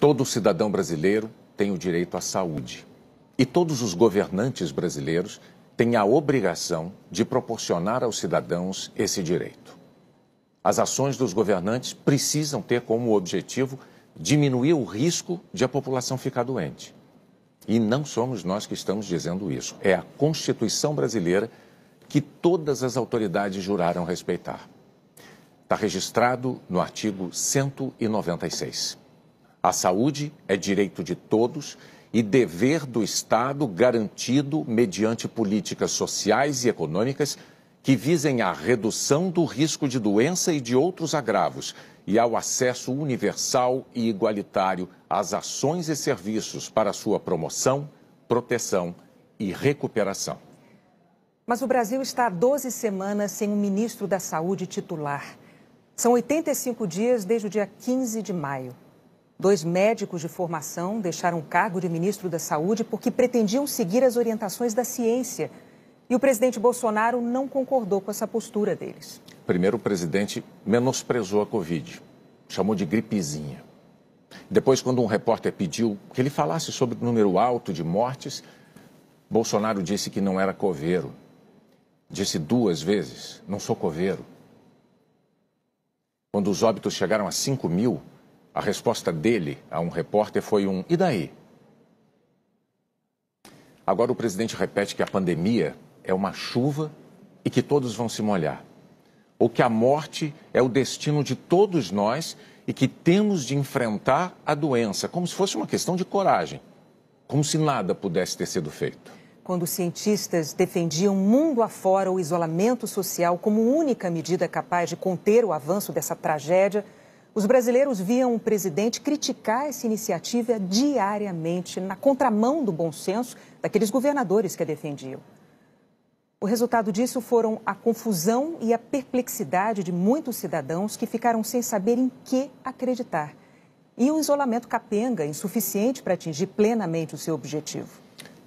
Todo cidadão brasileiro tem o direito à saúde. E todos os governantes brasileiros têm a obrigação de proporcionar aos cidadãos esse direito. As ações dos governantes precisam ter como objetivo diminuir o risco de a população ficar doente. E não somos nós que estamos dizendo isso. É a Constituição brasileira que todas as autoridades juraram respeitar. Está registrado no artigo 196. A saúde é direito de todos e dever do Estado garantido mediante políticas sociais e econômicas que visem à redução do risco de doença e de outros agravos e ao acesso universal e igualitário às ações e serviços para sua promoção, proteção e recuperação. Mas o Brasil está há 12 semanas sem um ministro da Saúde titular. São 85 dias desde o dia 15 de maio. Dois médicos de formação deixaram o cargo de ministro da Saúde porque pretendiam seguir as orientações da ciência. E o presidente Bolsonaro não concordou com essa postura deles. Primeiro, o presidente menosprezou a Covid, chamou de gripezinha. Depois, quando um repórter pediu que ele falasse sobre o número alto de mortes, Bolsonaro disse que não era coveiro. Disse duas vezes: não sou coveiro. Quando os óbitos chegaram a 5 mil, a resposta dele a um repórter foi um: e daí? Agora o presidente repete que a pandemia é uma chuva e que todos vão se molhar. Ou que a morte é o destino de todos nós e que temos de enfrentar a doença, como se fosse uma questão de coragem, como se nada pudesse ter sido feito. Quando cientistas defendiam mundo afora o isolamento social como única medida capaz de conter o avanço dessa tragédia, os brasileiros viam o presidente criticar essa iniciativa diariamente, na contramão do bom senso daqueles governadores que a defendiam. O resultado disso foram a confusão e a perplexidade de muitos cidadãos que ficaram sem saber em que acreditar. E o isolamento capenga, insuficiente para atingir plenamente o seu objetivo.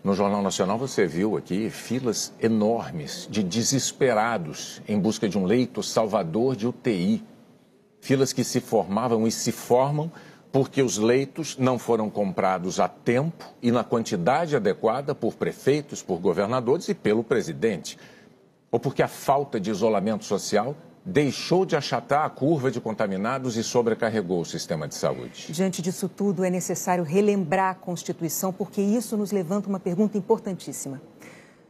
No Jornal Nacional você viu aqui filas enormes de desesperados em busca de um leito salvador de UTI filas que se formavam e se formam porque os leitos não foram comprados a tempo e na quantidade adequada por prefeitos, por governadores e pelo presidente. Ou porque a falta de isolamento social deixou de achatar a curva de contaminados e sobrecarregou o sistema de saúde. Diante disso tudo, é necessário relembrar a Constituição, porque isso nos levanta uma pergunta importantíssima.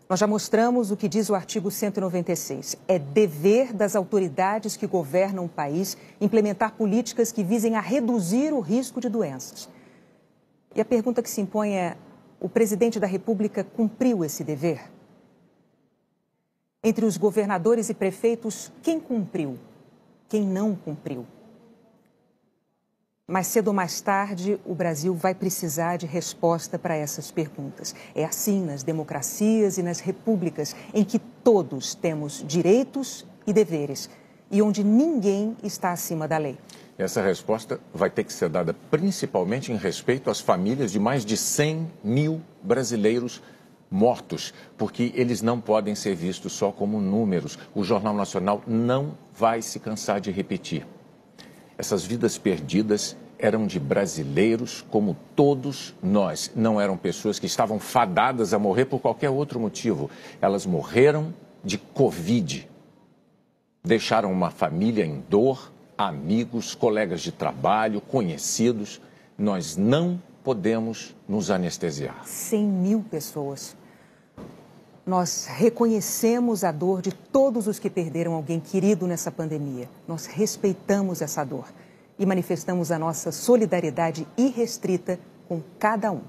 Nós já mostramos o que diz o artigo 196. É dever das autoridades que governam o país implementar políticas que visem a reduzir o risco de doenças. E a pergunta que se impõe é: o presidente da República cumpriu esse dever? Entre os governadores e prefeitos, quem cumpriu? Quem não cumpriu? Mais cedo ou mais tarde, o Brasil vai precisar de resposta para essas perguntas. É assim nas democracias e nas repúblicas, em que todos temos direitos e deveres, e onde ninguém está acima da lei. Essa resposta vai ter que ser dada principalmente em respeito às famílias de mais de 100 mil brasileiros mortos, porque eles não podem ser vistos só como números. O Jornal Nacional não vai se cansar de repetir. Essas vidas perdidas eram de brasileiros como todos nós. Não eram pessoas que estavam fadadas a morrer por qualquer outro motivo. Elas morreram de Covid. Deixaram uma família em dor, amigos, colegas de trabalho, conhecidos. Nós não podemos nos anestesiar. 100 mil pessoas nós reconhecemos a dor de todos os que perderam alguém querido nessa pandemia. Nós respeitamos essa dor e manifestamos a nossa solidariedade irrestrita com cada um.